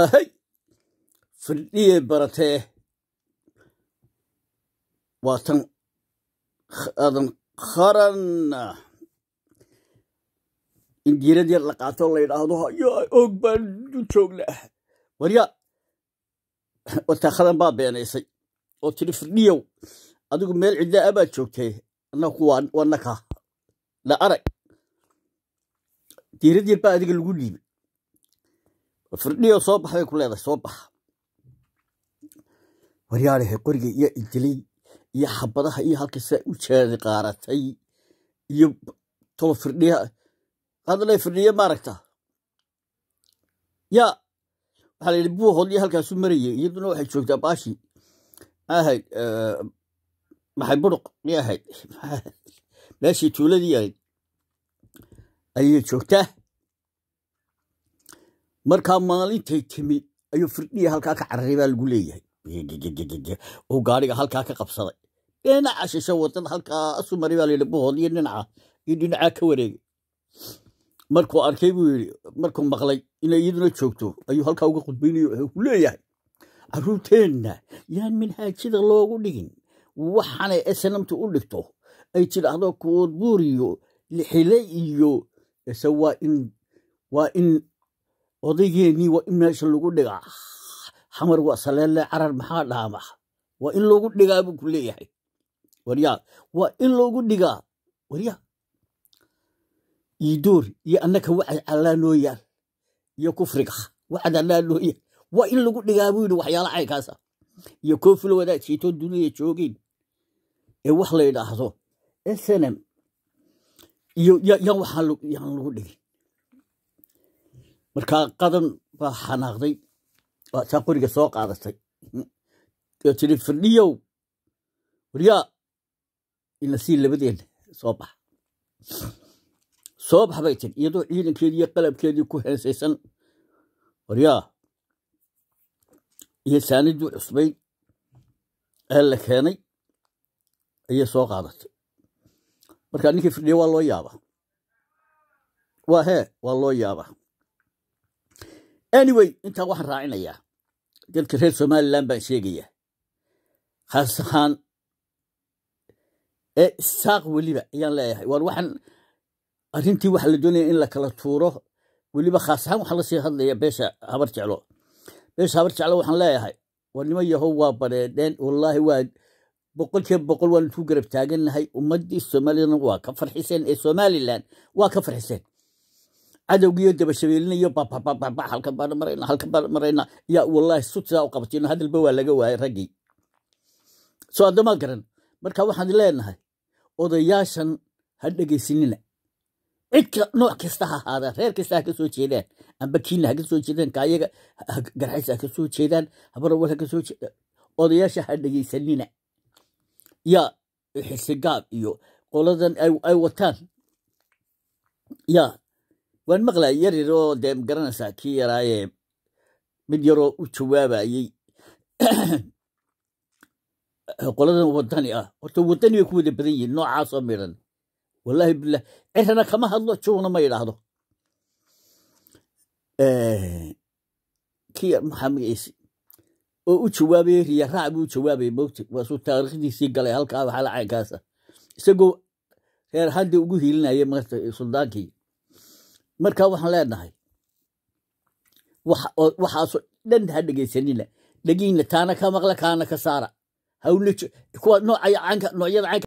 ahay firdhiyay baratee waatan aadan qaranna injiirad yar la qaato la yidhaahdo hayo og baan u joognaa warya wataakhadan baa beenaysay oo tiri firdhiyow adigu meel a ah baad joogtay anaku waa naka la arag diirad yar baa adiga lagu dhiibay firdhiyo soo baxbay ku leedahay soo bax waryaalehe qoriga iyo idilay iyo xabadaha iyo halkasa u jeedi qaaratay iyo toba firdhiya hadle firdhiye maaragta ya waxaa la yidhi buuhood halkaasu marayay iyaduna waxay joogtaa baashi ahayd maxay buruq mi ahayd meeshii tuuladii ahayd ayay joogtaa markaa maalintay timid ayuu firdhiya halkaa ka cararay baa lagu leeyahay oo gaariga halkaa ka qabsaday dhinaca shisho wadad halkaa asu baa layidhi buhood dhinaca iyo dhinacaa ka wareegay markuu arkay buu yidhi markuu maqlay inay iyaduna joogto ayuu halkaa uga qudbaynayo ku leeyahay carruurteenna yaan minhaajyada loogu dhigin waxaanay asnamtu u dhigto ay tidhaahdo kuwood buur iyo lixile iyo ise waa in waa in odaygeenii waa in meesha lagu dhigaa xamar waa saleelle carar maxaa dhaama waa in loogu dhigaa buu ku leeyahay waryaa waa in loogu dhigaa waryaa iidoor iyo annaka wacad allaa noo yaal iyo kufriga wacad allaa noo yaal waa in lagu dhigaa buu yidhi waxyaala caykaasa iyo koofila wadaadsiitoo duniya joogeen ee wax la ydhaahdo snm iyo yaan waxaan lagu dhigin markaa qadan baa xanaaqday taa qoriga soo qaadatay ee tiri firdhiyow waryaa ina sii labadeenna soo bax soo bax bay tiri iyadoo ciidankeedii qalabkeedii ku heensaysan waryaa iyo saaniddii cusbayd ee la keenay ayay soo qaadatay markaa ninkii firdhiya waa loo yaaba waa hee waa loo yaaba anyway intaa waxaan raacinayaa dadka reer somalilan baan sheegaya khaas ahaan ee isaaq weliba ayaan leeyahay waar waxaan arrintii waxaa la doonaya in la kala tuuro weliba khaas ahaan waxaa lasii hadlaya beesha habar jeclo beesha habar jeclo waxaan leeyahay war niman yahow waa bareedheen wallaahi waa boqol boqol waan isku garab taagannahay ummaddii somalilan waa ka farxiseen ee somalilan waa ka farxiseen cadowgiiyo dabashabeelinayo bababababa halkan baan marayna halkan baan marayna yaa wallahi sutsaa u qabatino hadalba waa laga waayay raggii soo addama garan marka waxaan leenahay odayaashan ha dhegaysinina cidka nooc kasta ha ahaadaan reer kasta ha ka soo jeedaan amba kiina ha ka soo jeedaan kaayaga garxaysa ha ka soo jeedaan habarawal ha ka jeedaan odayaasha ha dhegaysanina yaa xisigaab iyo qoladan ay wataan yaa waan maqlaa yar yaroo dee garanaysaa kii yaraayee mid yaroo u jawaabayey qoladan wadani ah horta wadani bay ku wada badan yihin noocaasoo midhan wallaahi bilah cirana kama hadlo jowna ma idhaahdo eh, ki maxaa magaciisi oo u jawaabayey riyaraac buu u jawaabayay mowti waasuu taarikhdiisii galay halkaa waxaa la isagoo reer haddii ugu hiilinaya maarta suldaankii marka waxaan leenahay waxaasoo dhan ha dhegaysanina dhegiina taana ka maqla kaana ka saara hawla kuwa noocaya caanka noocyada caanka